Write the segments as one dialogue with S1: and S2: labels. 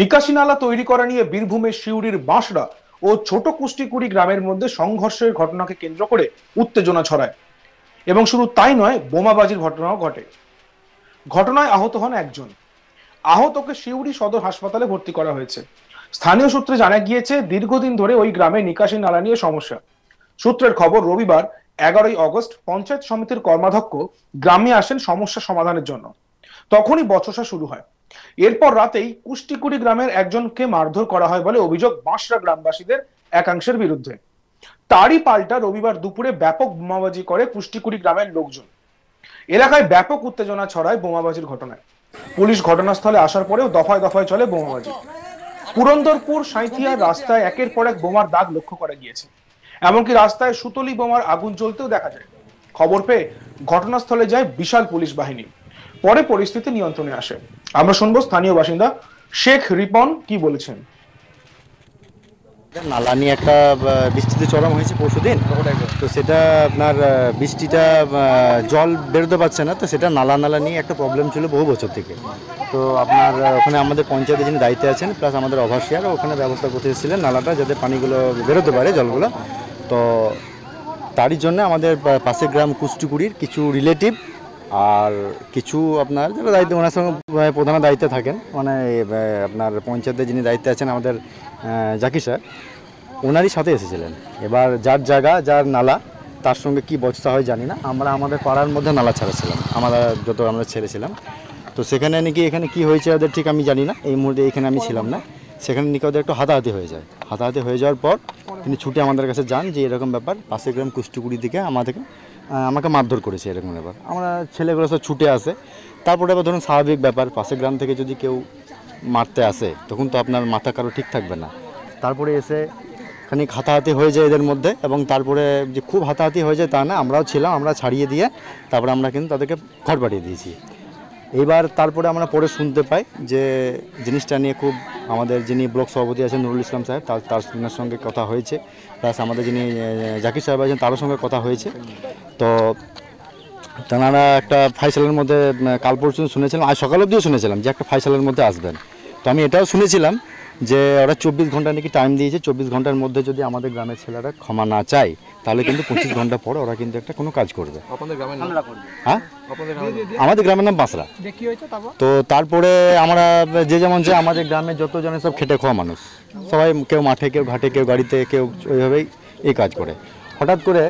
S1: নিকাশি নালা তৈরি করা নিয়ে বীরভূমের শিউরির বাঁশড়া ও ছোট কুষ্টিকুড়ি গ্রামের মধ্যে সংঘর্ষের ঘটনাকে কেন্দ্র করে উত্তেজনা ছড়ায় এবং শুধু তাই নয় বোমাবাজির ঘটনাও ঘটে ঘটনায় আহত হন একজন আহতকে শিউরি সদর হাসপাতালে ভর্তি করা হয়েছে স্থানীয় সূত্রে জানা গিয়েছে দীর্ঘদিন ধরে ওই গ্রামে নিকাশি নালা নিয়ে সমস্যা সূত্রের খবর রবিবার এগারোই অগস্ট পঞ্চায়েত সমিতির কর্মাধ্যক্ষ গ্রামে আসেন সমস্যা সমাধানের জন্য তখনই বচসা শুরু হয় এরপর রাতেই কুষ্টিকুড়ি গ্রামের একজনকে মারধর করা হয় বলে অভিযোগ বাঁশরা গ্রামবাসীদের একাংশের বিরুদ্ধে তারই পাল্টা রবিবার দুপুরে ব্যাপক বোমাবাজি করে কুষ্টিকুড়ি গ্রামের লোকজন এলাকায় ব্যাপক উত্তেজনা ছড়ায় বোমাবাজির ঘটনায় পুলিশ ঘটনাস্থলে আসার পরেও দফায় দফায় চলে বোমাবাজি পুরন্দরপুর সাঁথিয়া রাস্তায় একের পর এক বোমার দাগ লক্ষ্য করা গিয়েছে এমনকি রাস্তায় সুতলি বোমার আগুন জ্বলতেও দেখা যায় খবর পেয়ে ঘটনাস্থলে যায় বিশাল পুলিশ বাহিনী পরে পরিস্থিতি নিয়ন্ত্রণে আসে আমরা শুনবো স্থানীয় বাসিন্দা শেখ রিপন কি বলেছেন
S2: নালা নিয়ে একটা বৃষ্টিতে চরম হয়েছে পরশু দিন তো সেটা আপনার বৃষ্টিটা জল বেরোতে পারছে না তো সেটা নালা নালা নিয়ে একটা প্রবলেম ছিল বহু বছর থেকে তো আপনার ওখানে আমাদের পঞ্চায়েতে যিনি দায়িত্বে আছেন প্লাস আমাদের ওভারসিয়ার ওখানে ব্যবস্থা করতে এসেছিলেন নালাটা যাতে পানিগুলো বেরোতে পারে জলগুলো তো তারই জন্য আমাদের পাশের গ্রাম কুষ্টিকুড়ির কিছু রিলেটিভ আর কিছু আপনার যারা দায়িত্ব ওনার সঙ্গে প্রধান দায়িত্বে থাকেন মানে আপনার পঞ্চায়েতের যিনি দায়িত্বে আছেন আমাদের জাকির স্যার ওনারই সাথে এসেছিলেন এবার যার জায়গা যার নালা তার সঙ্গে কি বস্তা হয় জানি না আমরা আমাদের পাড়ার মধ্যে নালা ছাড়াছিলাম আমরা যত আমরা ছেড়েছিলাম তো সেখানে নাকি এখানে কি হয়েছে ওদের ঠিক আমি জানি না এই মুহূর্তে এখানে আমি ছিলাম না সেখানে নাকি ওদের একটু হাতাহাতি হয়ে যায় হাতাহাতি হয়ে যাওয়ার পর তিনি ছুটে আমাদের কাছে যান যে এরকম ব্যাপার পাশে গ্রাম কুষ্টিকুড়ি দিকে আমাদেরকে আমাকে মারধর করেছে এরকম ব্যাপার আমরা ছেলেগুলো সব ছুটে আসে তারপরে আবার ধরুন স্বাভাবিক ব্যাপার পাশের গ্রাম থেকে যদি কেউ মারতে আসে তখন তো আপনার মাথা কারো ঠিক থাকবে না তারপরে এসে খানিক হাতাহাতি হয়ে যায় এদের মধ্যে এবং তারপরে যে খুব হাতাহাতি হয়ে যায় তা না আমরাও ছিলাম আমরা ছাড়িয়ে দিয়ে তারপরে আমরা কিন্তু তাদেরকে ঘর পাঠিয়ে দিয়েছি এবার তারপরে আমরা পরে শুনতে পাই যে জিনিসটা নিয়ে খুব আমাদের যিনি ব্লক সভাপতি আছেন নুরুল ইসলাম সাহেব তার তার সঙ্গে কথা হয়েছে প্লাস আমাদের যিনি জাকির সাহেব আছেন তারও সঙ্গে কথা হয়েছে তো তেনারা একটা ফাইসালের মধ্যে কাল পরশু শুনেছিলাম আজ সকাল অবধিও শুনেছিলাম যে একটা ফাইসালের মধ্যে আসবেন তো আমি এটাও শুনেছিলাম যে ওরা চব্বিশ ঘন্টা নাকি টাইম দিয়েছে চব্বিশ ঘন্টার মধ্যে যদি আমাদের গ্রামের ছেলেরা ক্ষমা না চায় তাহলে কিন্তু পঁচিশ ঘন্টা পরে ওরা কিন্তু একটা কোনো কাজ করবে হ্যাঁ আমাদের গ্রামের নাম বাঁচরা তো তারপরে আমরা যে যেমন যে আমাদের গ্রামে যতজনে সব খেটে খাওয়া মানুষ সবাই কেউ মাঠে কেউ ঘাটে কেউ গাড়িতে কেউ ওইভাবেই এই কাজ করে হঠাৎ করে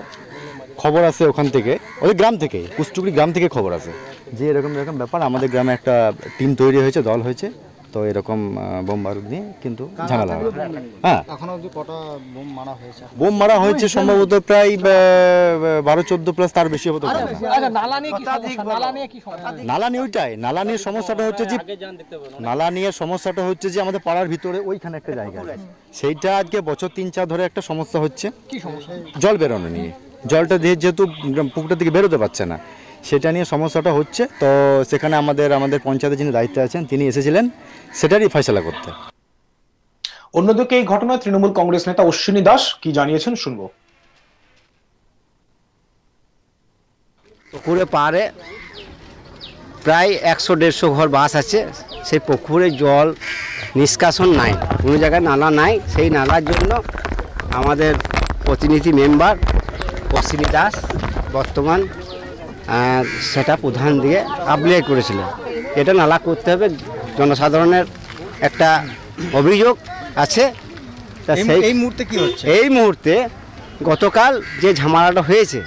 S2: খবর আছে ওখান থেকে ওই গ্রাম থেকে কুষ্টুকুড়ি গ্রাম থেকে খবর আছে যে এরকম এরকম ব্যাপার আমাদের গ্রামে একটা টিম তৈরি হয়েছে দল হয়েছে তো এরকম বোম বারুদ নিয়ে কিন্তু ঝামেলা হবে হ্যাঁ বোম মারা হয়েছে সম্ভবত প্রায় বারো চোদ্দ প্লাস তার বেশি হতে পারে আচ্ছা, আচ্ছা, নালা নিয়ে ওইটাই নালা নিয়ে সমস্যাটা হচ্ছে যে নালা নিয়ে সমস্যাটা হচ্ছে যে আমাদের পাড়ার ভিতরে ওইখানে একটা জায়গা সেইটা আজকে বছর তিন চার ধরে একটা সমস্যা হচ্ছে জল বেরোনো নিয়ে জলটা দিয়ে যেহেতু পুকুরের দিকে বেরোতে পারছে না সেটা নিয়ে সমস্যাটা হচ্ছে তো সেখানে আমাদের আমাদের পঞ্চায়েতের যিনি দায়িত্বে আছেন তিনি এসেছিলেন
S1: সেটারই ফয়সলা করতে অন্যদিকে এই ঘটনায় তৃণমূল কংগ্রেস নেতা অশ্বিনী দাস কি জানিয়েছেন শুনবো পুকুরে
S3: পারে প্রায় একশো দেড়শো ঘর বাস আছে সেই পুকুরে জল নিষ্কাশন নাই কোনো জায়গায় নালা নাই সেই নালার জন্য আমাদের প্রতিনিধি মেম্বার অশ্বিনী দাস বর্তমান সেটা প্রধান দিয়ে আপ্লাই করেছিল এটা নালা করতে হবে জনসাধারণের একটা অভিযোগ আছে
S2: তা সেই এই মুহূর্তে কি হচ্ছে এই
S3: মুহূর্তে গতকাল যে ঝামেলাটা হয়েছে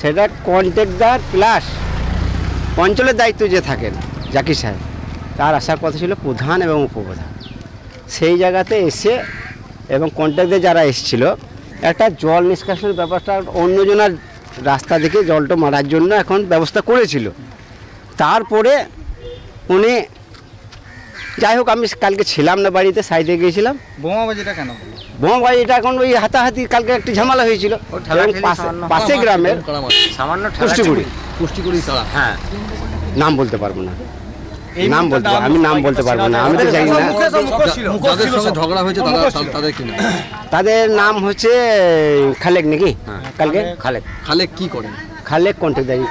S3: সেটা কন্ট্রাক্টদার প্লাস অঞ্চলের দায়িত্ব যে থাকেন জাকির সাহেব তার আসার কথা ছিল প্রধান এবং উপপ্রধান সেই জায়গাতে এসে এবং কন্ট্রাক্টে যারা এসেছিল একটা জল নিষ্কাশনের ব্যাপারটা অন্যজনার রাস্তা থেকে জলটা মারার জন্য এখন ব্যবস্থা করেছিল তারপরে উনি যাই হোক আমি কালকে ছিলাম না বাড়িতে সাইডে গিয়েছিলাম
S2: বোমাবাজিটা কেন
S3: বোমাবাজিটা এখন ওই হাতাহাতি কালকে একটি ঝামেলা হয়েছিল পাশে গ্রামের সামান্য পুষ্টিগুড়ি পুষ্টিগুড়ি হ্যাঁ নাম বলতে পারবো না নাম বলতে আমি নাম বলতে পারবো না আমি তো জানি না ঝগড়া হয়েছে তাদের নাম হচ্ছে খালেক নাকি হ্যাঁ। কালকে খালেক খালেক কি খালেক কন্ট্রাক্টারি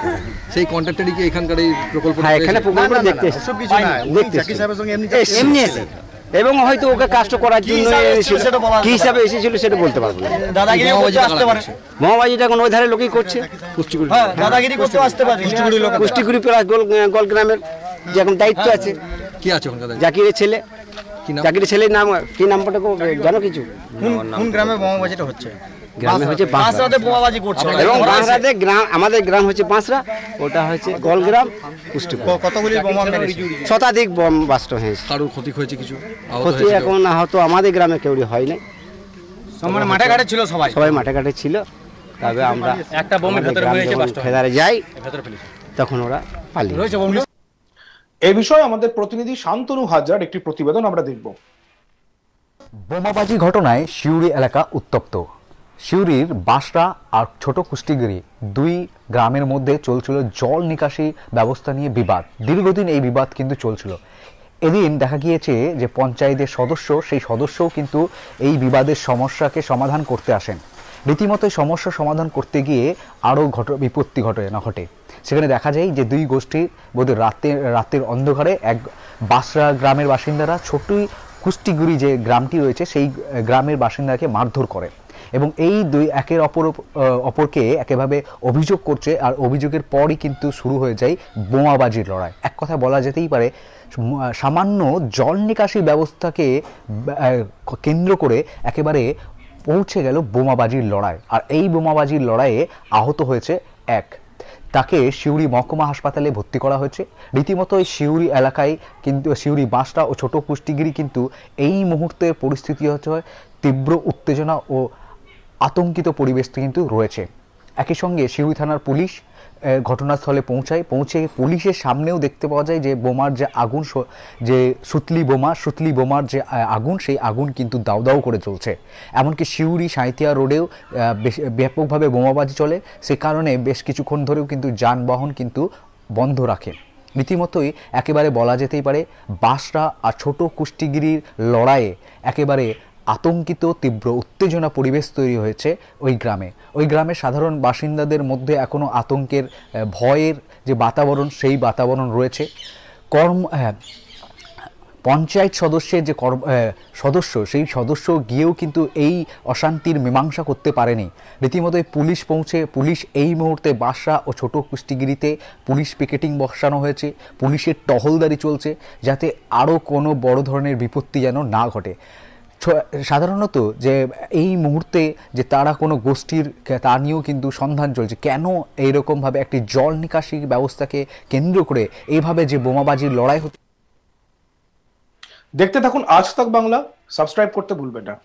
S3: সেই কন্ট্রাক্টারি কি এখানকার এই প্রকল্প হ্যাঁ এখানে প্রকল্প দেখতে সব কিছু না দেখতে এমনি এবং হয়তো ওকে কাজটা করার জন্য কি হিসাবে এসেছিল সেটা বলতে পারবো না মহাবাজিটা এখন ওই ধারে লোকই করছে কুষ্টিগুড়ি হ্যাঁ, দাদাগিরি করতে হ্যাঁ। আসতে পারে কুষ্টিগুড়ি গোল গোল গ্রামের যেরকম দায়িত্ব আছে কি আছে জাকির জাকিরের ছেলে জাকির ছেলের নাম কি নামটা জানো কিছু কোন গ্রামে বোমাবাজিটা হচ্ছে আচ্ছা, গ্রাম আমাদের গ্রাম হচ্ছে বাঁশরা ওটা হচ্ছে শতাধিক কিছু আমাদের গ্রামে হয় মানে মাঠে
S2: সবাই
S1: মাঠে ঘাটে ছিল আমরা যাই তখন ওরা পালিয়ে এ বিষয়ে আমাদের প্রতিনিধি শান্তনু হাজার একটি প্রতিবেদন আমরা দেখব
S4: বোমাবাজি ঘটনায় সিউড়ি এলাকা উত্তপ্ত সিউড়ির বাঁশরা আর ছোট কুষ্টিগিরি দুই গ্রামের মধ্যে চলছিল জল নিকাশি ব্যবস্থা নিয়ে বিবাদ দীর্ঘদিন এই বিবাদ কিন্তু চলছিল এদিন দেখা গিয়েছে যে পঞ্চায়েতের সদস্য সেই সদস্যও কিন্তু এই বিবাদের সমস্যাকে সমাধান করতে আসেন রীতিমতো সমস্যা সমাধান করতে গিয়ে আরও ঘট বিপত্তি ঘটে না ঘটে সেখানে দেখা যায় যে দুই গোষ্ঠীর বোধহয় রাতে রাতের অন্ধকারে এক বাসরা গ্রামের বাসিন্দারা ছোটই কুষ্টিগুড়ি যে গ্রামটি রয়েছে সেই গ্রামের বাসিন্দাকে মারধর করে এবং এই দুই একের অপর অপরকে একেভাবে অভিযোগ করছে আর অভিযোগের পরই কিন্তু শুরু হয়ে যায় বোমাবাজির লড়াই এক কথা বলা যেতেই পারে সামান্য জল নিকাশি ব্যবস্থাকে কেন্দ্র করে একেবারে পৌঁছে গেল বোমাবাজির লড়াই আর এই বোমাবাজির লড়াইয়ে আহত হয়েছে এক তাকে শিউরি মহকুমা হাসপাতালে ভর্তি করা হয়েছে রীতিমতো এই শিউরি এলাকায় কিন্তু শিউরি বাঁশটা ও ছোট পুষ্টিগিরি কিন্তু এই মুহূর্তের পরিস্থিতি হচ্ছে তীব্র উত্তেজনা ও আতঙ্কিত পরিবেশ কিন্তু রয়েছে একই সঙ্গে শিউরি থানার পুলিশ ঘটনাস্থলে পৌঁছায় পৌঁছে পুলিশের সামনেও দেখতে পাওয়া যায় যে বোমার যে আগুন যে সুতলি বোমা সুতলি বোমার যে আগুন সেই আগুন কিন্তু দাউ দাউ করে চলছে এমনকি শিউরি সাঁইতিয়া রোডেও বেশ ব্যাপকভাবে বোমাবাজি চলে সে কারণে বেশ কিছুক্ষণ ধরেও কিন্তু যানবাহন কিন্তু বন্ধ রাখে রীতিমতোই একেবারে বলা যেতেই পারে বাসরা আর ছোট কুষ্টিগিরির লড়াইয়ে একেবারে আতঙ্কিত তীব্র উত্তেজনা পরিবেশ তৈরি হয়েছে ওই গ্রামে ওই গ্রামের সাধারণ বাসিন্দাদের মধ্যে এখনও আতঙ্কের ভয়ের যে বাতাবরণ সেই বাতাবরণ রয়েছে কর্ম পঞ্চায়েত সদস্যের যে কর্ম সদস্য সেই সদস্য গিয়েও কিন্তু এই অশান্তির মীমাংসা করতে পারেনি রীতিমতো পুলিশ পৌঁছে পুলিশ এই মুহূর্তে বাসা ও ছোট কুষ্টিগিরিতে পুলিশ পিকেটিং বসানো হয়েছে পুলিশের টহলদারি চলছে যাতে আরও কোনো বড় ধরনের বিপত্তি যেন না ঘটে সাধারণত যে এই মুহূর্তে যে তারা কোনো গোষ্ঠীর তা নিয়েও কিন্তু সন্ধান চলছে কেন এইরকমভাবে একটি জল নিকাশি ব্যবস্থাকে কেন্দ্র করে এইভাবে যে বোমাবাজির লড়াই হতে দেখতে থাকুন আজ তক বাংলা সাবস্ক্রাইব করতে ভুলবেন না